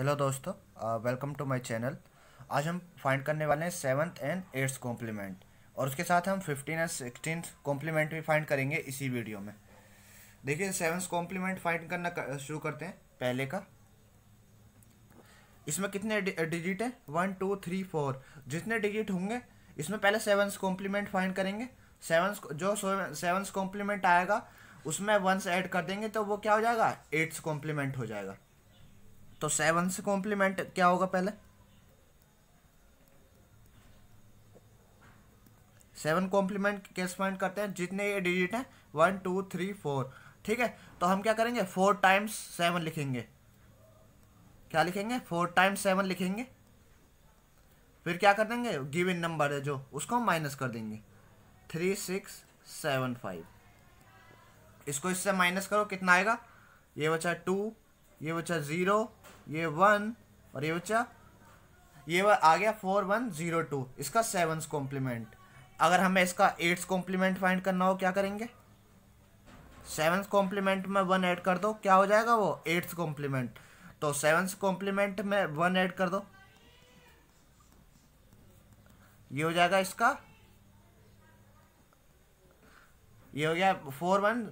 Hello दोस्तों welcome to my channel आज हम फाइंड करने वाले हैं सेवन्थ एंड एट्थ कॉम्प्लीमेंट और उसके साथ हम फिफ्टीन एंड सिक्सटीन कॉम्प्लीमेंट भी फाइंड करेंगे इसी वीडियो में देखिए सेवन्थ कॉम्प्लीमेंट फाइंड करना कर, शुरू करते हैं पहले का इसमें कितने डिजिट हैं वन टू थ्री फोर जितने डिजिट होंगे इसमें पहले सेवन्थ कॉम्प्लीमेंट फाइंड करेंगे सेवन जो सेवन्थ कॉम्प्लीमेंट आएगा उसमें वंस ऐड कर देंगे तो वो क्या हो जाएगा एट्थ कॉम्प्लीमेंट हो जाएगा तो सेवन से कॉम्प्लीमेंट क्या होगा पहले सेवन कॉम्प्लीमेंट कैसे फाइंड करते हैं जितने ये डिजिट हैं वन टू थ्री फोर ठीक है तो हम क्या करेंगे फोर टाइम्स सेवन लिखेंगे क्या लिखेंगे फोर टाइम्स सेवन लिखेंगे फिर क्या कर देंगे इन नंबर है जो उसको हम माइनस कर देंगे थ्री सिक्स सेवन फाइव इसको इससे माइनस करो कितना आएगा ये बचा टू ये बचा ज़ीरो ये वन और ये बचा ये आ गया फोर वन ज़ीरो टू इसका सेवन कॉम्प्लीमेंट अगर हमें इसका एट्स कॉम्प्लीमेंट फाइंड करना हो क्या करेंगे सेवन कॉम्प्लीमेंट में वन ऐड कर दो क्या हो जाएगा वो एट्स कॉम्प्लीमेंट तो सेवन कॉम्प्लीमेंट में वन ऐड कर दो ये हो जाएगा इसका ये हो गया फोर वन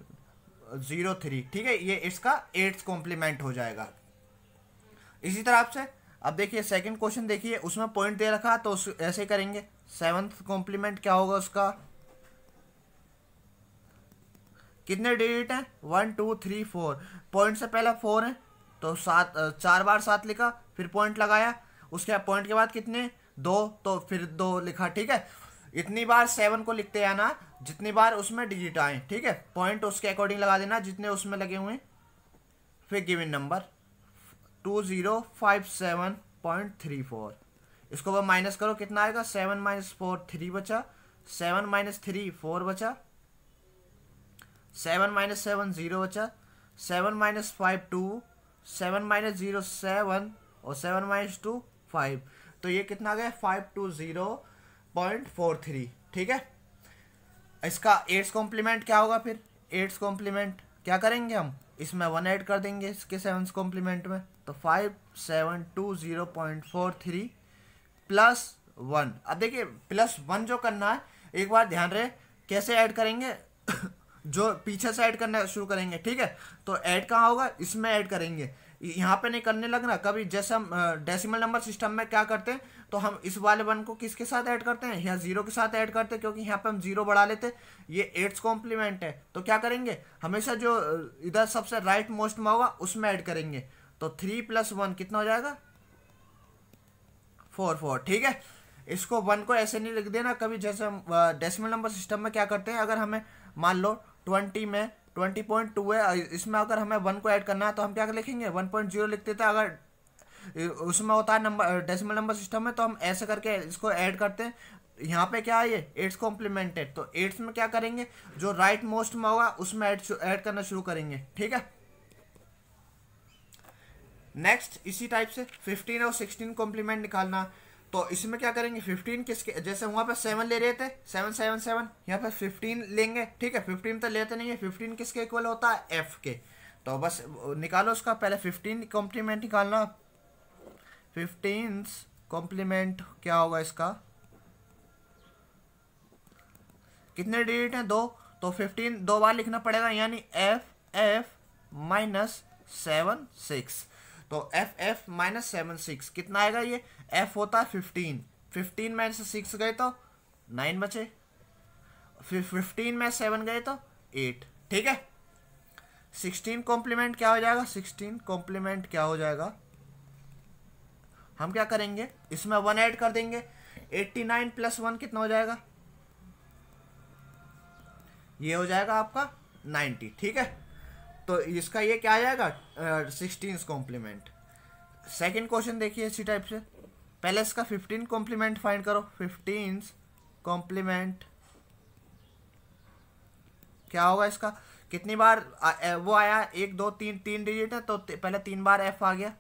ज़ीरो थ्री ठीक है ये इसका एट्थ कॉम्प्लीमेंट हो जाएगा इसी तरह आपसे अब देखिए सेकंड क्वेश्चन देखिए उसमें पॉइंट दे रखा तो ऐसे करेंगे सेवंथ कॉम्प्लीमेंट क्या होगा उसका कितने डिजिट हैं one two three four point से पहला फोर है तो सात चार बार सात लिखा फिर पॉइंट लगाया उसके बाद पॉइंट के बाद कितने दो तो फिर दो लिखा ठीक है इतनी बार सेवन को लिखते आना जितनी बार उसमें डिजिट आए ठीक है पॉइंट उसके अकॉर्डिंग लगा देना जितने उसमें लगे हुए फिर given number two zero five seven point three four इसको वह माइनस करो कितना आएगा सेवन माइनस फोर थ्री बचा सेवन माइनस थ्री फोर बचा सेवन माइनस सेवन ज़ीरो बचा seven minus five two seven minus zero seven और seven minus two five तो ये कितना गया five two zero point four three ठीक है इसका एट्स कॉम्प्लीमेंट क्या होगा फिर एट्स कॉम्प्लीमेंट क्या करेंगे हम इसमें वन ऐड कर देंगे इसके सेवन्स कॉम्प्लीमेंट में तो five seven two zero point four three plus one अब देखिए प्लस वन जो करना है एक बार ध्यान रहे कैसे ऐड करेंगे जो पीछे से ऐड करना शुरू करेंगे ठीक है तो ऐड कहाँ होगा इसमें ऐड करेंगे यहाँ पे नहीं करने लगना कभी जैसे हम डेसिमल नंबर सिस्टम में क्या करते हैं तो हम इस वाले वन को किसके साथ ऐड करते हैं यहाँ जीरो के साथ ऐड करते हैं क्योंकि यहाँ पे हम जीरो बढ़ा लेते ये एट्स कॉम्प्लीमेंट है तो क्या करेंगे हमेशा जो इधर सबसे राइट मोस्ट में होगा उसमें ऐड करेंगे तो थ्री प्लस वन कितना हो जाएगा फोर फोर ठीक है इसको वन को ऐसे नहीं लिख देना कभी जैसे हम डेसिमल नंबर सिस्टम में क्या करते हैं अगर हमें मान लो ट्वेंटी में ट्वेंटी पॉइंट टू है इसमें अगर हमें वन को ऐड करना है तो हम क्या लिखेंगे वन पॉइंट जीरो लिख देते अगर उसमें होता है नंबर डेसिमल नंबर सिस्टम में तो हम ऐसे करके इसको ऐड करते हैं यहाँ पे क्या है ये एट्स कॉम्प्लीमेंटेड तो एट्स में क्या करेंगे जो राइट मोस्ट में होगा उसमें ऐड ऐड करना शुरू करेंगे ठीक है नेक्स्ट इसी टाइप से फिफ्टीन और सिक्सटीन कॉम्प्लीमेंट निकालना तो इसमें क्या करेंगे 15 किसके जैसे वहाँ पर सेवन ले रहे थे सेवन सेवन सेवन यहाँ पर 15 लेंगे ठीक है 15 तो लेते नहीं है 15 किसके इक्वल होता है एफ के तो बस निकालो उसका पहले 15 कॉम्प्लीमेंट निकालना 15 कॉम्प्लीमेंट क्या होगा इसका कितने डिजिट हैं दो तो 15 दो बार लिखना पड़ेगा यानी F F minus seven six तो F F minus seven six कितना आएगा ये एफ होता है फिफ्टीन फिफ्टीन में से सिक्स गए तो नाइन बचे फिफ्टीन में सेवन गए तो एट ठीक है सिक्सटीन कॉम्प्लीमेंट क्या हो जाएगा सिक्सटीन कॉम्प्लीमेंट क्या हो जाएगा हम क्या करेंगे इसमें वन ऐड कर देंगे एट्टी नाइन प्लस वन कितना हो जाएगा ये हो जाएगा आपका नाइन्टी ठीक है तो इसका ये क्या आ जाएगा सिक्सटीन कॉम्प्लीमेंट सेकेंड क्वेश्चन देखिए इसी टाइप से पहले इसका फिफ्टीन कॉम्प्लीमेंट फाइंड करो फिफ्टीन कॉम्प्लीमेंट क्या होगा इसका कितनी बार आ, वो आया एक दो तीन तीन डिजिट है तो पहले तीन बार एफ आ गया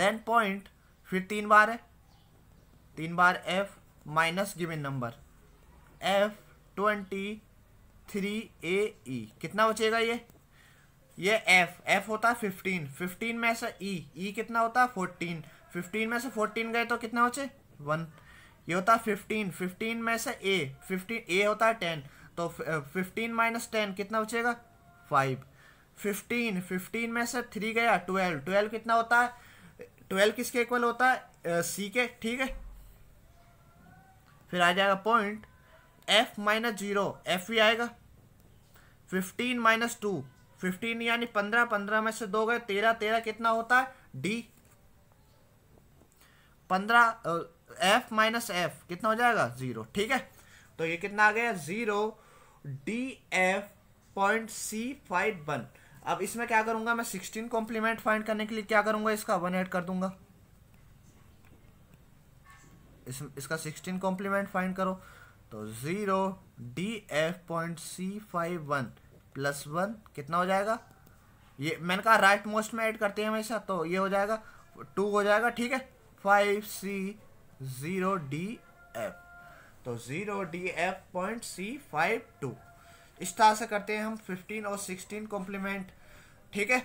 देन पॉइंट फिर तीन बार है तीन बार F minus given number F twenty three A E कितना बचेगा ये ये एफ एफ होता है फिफ्टीन फिफ्टीन में से ई e. ई e कितना होता है फोर्टीन फिफ्टीन में से फोर्टीन गए तो कितना होचे वन ये होता है फिफ्टीन फिफ्टीन में से ए फिफ्टीन ए होता है टेन तो फिफ्टीन माइनस टेन कितना बचेगा फाइव फिफ्टीन फिफ्टीन में से थ्री गया ट्वेल्व ट्वेल्व कितना होता है ट्वेल्व किसके इक्वल होता है uh, सी के ठीक है फिर आ जाएगा point F minus zero F भी आएगा फिफ्टीन माइनस टू फिफ्टीन यानी पंद्रह पंद्रह में से दो गए तेरह तेरह कितना होता है डी पंद्रह एफ माइनस एफ कितना हो जाएगा जीरो ठीक है तो ये कितना आ गया zero D F point C five one अब इसमें क्या करूंगा मैं सिक्सटीन कॉम्प्लीमेंट फाइंड करने के लिए क्या करूंगा इसका वन एड कर दूंगा इस, इसका सिक्सटीन कॉम्प्लीमेंट फाइंड करो तो zero D F point C five one plus one कितना हो जाएगा ये मैंने कहा राइट मोस्ट में ऐड करते हैं हमेशा तो ये हो जाएगा टू हो जाएगा ठीक है five C zero D F तो zero D F point C five two इस तरह से करते हैं हम फिफ्टीन और सिक्सटीन कॉम्प्लीमेंट ठीक है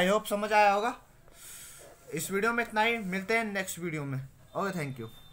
आई होप समझ आया होगा इस वीडियो में इतना ही मिलते हैं नेक्स्ट वीडियो में ओके थैंक यू